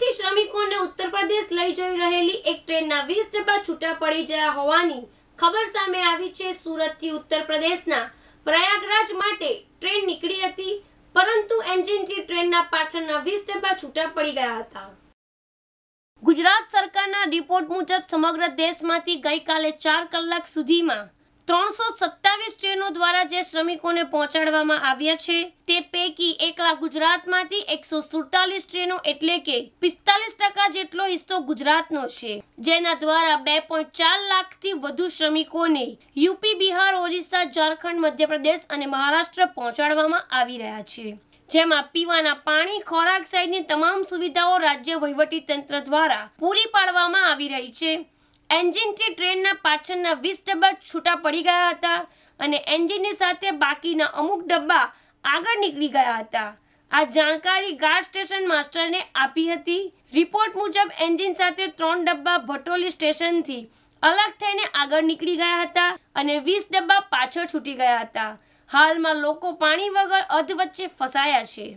સુરતથી શ્રમિકોને ઉત્તર પ્રદેશ લઈ જઈ રહેલી એક ટ્રેનના વીસ ડબ્બા છૂટા પડી ગયા હોવાની ખબર સામે આવી છે સુરતથી ઉત્તર પ્રદેશના પ્રયાગરાજ માટે ટ્રેન નીકળી હતી પરંતુ એન્જિનથી ટ્રેનના પાછળના વીસ ડબ્બા છૂટા પડી ગયા હતા ગુજરાત સરકારના રિપોર્ટ મુજબ સમગ્ર દેશમાંથી ગઈકાલે ચાર કલાક સુધીમાં ત્રણસો જે શ્રમિકોને પહોંચાડવામાં આવ્યા છે તે પૈકી એકલા ગુજરાતમાંથી એકસો સુડતાલીસ ટ્રેનો એટલે કે પિસ્તાલીસ ટકા જેટલો હિસ્સો ગુજરાતનો છે જેના દ્વારા બે પોઈન્ટ ચાર લાખથી વધુ શ્રમિકોને યુપી બિહાર ઓરિસ્સા ઝારખંડ મધ્યપ્રદેશ અને મહારાષ્ટ્ર પહોંચાડવામાં આવી રહ્યા છે જેમાં પીવાના પાણી ખોરાક સહિતની તમામ સુવિધાઓ રાજ્ય વહીવટી તંત્ર દ્વારા પૂરી પાડવામાં આવી રહી છે એન્જિનથી ટ્રેનના પાછળના વીસ ડબ્બા છૂટા પડી ગયા હતા અને એન્જિનની સાથે બાકીના અમુક ડબ્બા આગળ નીકળી ગયા હતા આ જાણકારી ગાર્ડ સ્ટેશન માસ્ટરને આપી હતી રિપોર્ટ મુજબ એન્જિન સાથે ત્રણ ડબ્બા ભટોલી સ્ટેશનથી અલગ થઈને આગળ નીકળી ગયા હતા અને વીસ ડબ્બા પાછળ છૂટી ગયા હતા હાલમાં લોકો પાણી વગર અધ વચ્ચે ફસાયા છે